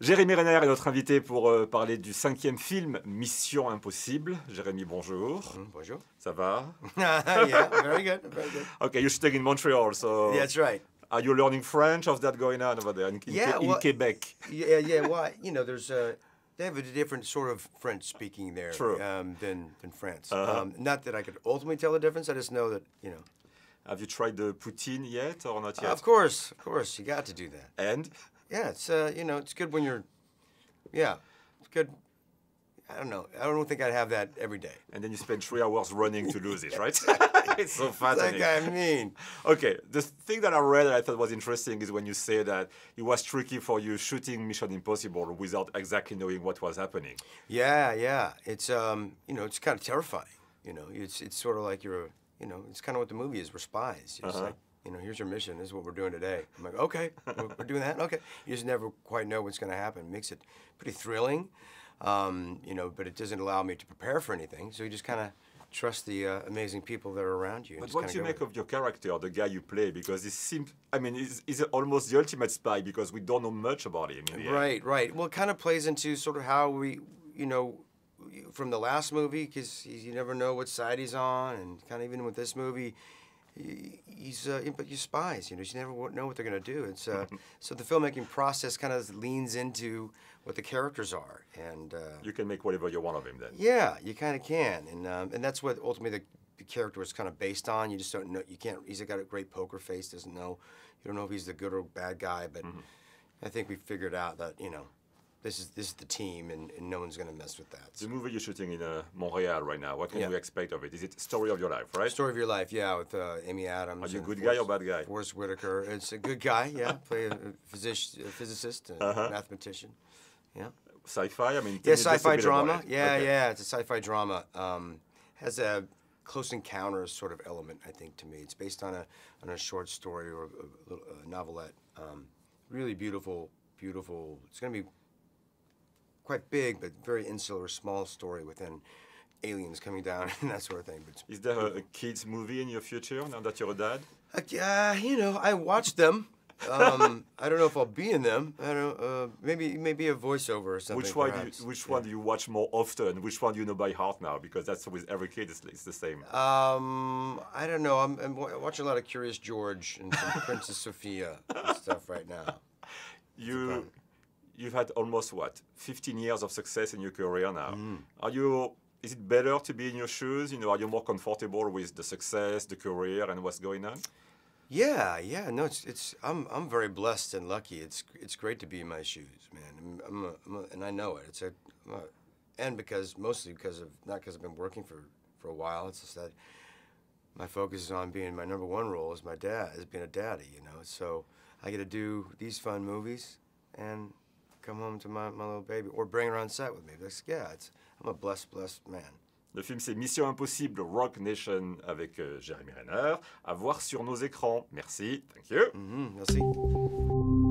Jérémy Renner est notre invité pour euh, parler du cinquième film Mission Impossible. Jérémy, bonjour. Mm, bonjour. Ça va? yeah, very good, very good. Okay, you're staying in Montreal, so. That's right. Are you learning French? How's that going on over there in, yeah, Quebec? Yeah, yeah. Well, you know, there's Uh, they have a different sort of French speaking there um, than, than France. Uh-huh. um, not that I could ultimately tell the difference. I just know that, you know. Have you tried the poutine yet or not yet? of course, of course. You got to do that. And? Yeah, it's uh, you know, it's good when you're, yeah, it's good. I don't know. I don't think I'd have that every day. And then you spend three hours running to lose it, right? it's so fascinating. Like I mean, okay. The thing that I read that I thought was interesting is when you say that it was tricky for you shooting Mission Impossible without exactly knowing what was happening. Yeah, yeah. It's um, you know, it's kind of terrifying. You know, it's it's sort of like you're, you know, it's kind of what the movie is. We're spies. It's uh -huh. like you know, here's your mission. This is what we're doing today. I'm like, okay, we're, doing that. Okay, you just never quite know what's going to happen. It makes it pretty thrilling, um, you know, but it doesn't allow me to prepare for anything. So you just kind of trust the uh, amazing people that are around you. But what do you make of your character, the guy you play? Because it seems, I mean, he's, he's, almost the ultimate spy because we don't know much about him. right, end. right. Well, it kind of plays into sort of how we, you know, from the last movie, because you never know what side he's on, and kind of even with this movie, he's uh, he spies. You know, you never know what they're going to do. It's uh, so the filmmaking process kind of leans into what the characters are, and uh, you can make whatever you want of him. Then yeah, you kind of can, and um, and that's what ultimately the, the character is kind of based on. You just don't know. You can't. He's got a great poker face. Doesn't know. You don't know if he's the good or bad guy, but. Mm -hmm. I think we figured out that you know this is this is the team, and, and no one's going to mess with that. So. The movie you're shooting in uh, Montreal right now. What can yeah. we expect of it? Is it story of your life, right? Story of your life, yeah, with uh, Amy Adams. Are you a good Forrest, guy or bad guy? Forrest Whitaker. It's a good guy, yeah. Play a, physici- a physicist, a uh-huh. mathematician, yeah. Sci-fi. I mean, yeah, sci-fi drama. Yeah, okay. yeah, it's a sci-fi drama. Um, has a close encounters sort of element, I think, to me. It's based on a on a short story or a, a novelette. Um, really beautiful, beautiful. It's going to be quite big but very insular, small story within aliens coming down and that sort of thing. But is there a, kids movie in your future now that you're a dad? Uh, you know, I watch them. um, I don't know if I'll be in them. I don't. Uh, maybe maybe a voiceover or something. Which one? Do you, which yeah. one do you watch more often? Which one do you know by heart now? Because that's with every kid. It's, it's the same. Um, I don't know. I'm, I'm watching a lot of Curious George and Princess Sophia and stuff right now you've had almost what 15 years of success in your career now. Mm. Are you? Is it better to be in your shoes? You know, are you more comfortable with the success, the career, and what's going on? Yeah, yeah. No, it's it's. I'm I'm very blessed and lucky. It's it's great to be in my shoes, man. I'm, a, I'm a, and I know it. It's a, a, and because mostly because of not because I've been working for for a while. It's just that my focus is on being my number one role is my dad is being a daddy. You know, so I get to do these fun movies and come home to my, my little baby, or bring her on set with me. That's, yeah, I'm a blessed, blessed man. Le film, c'est Mission Impossible Rock Nation avec euh, Jeremy Renner. À voir sur nos écrans. Merci. Thank you. Mm-hmm. merci.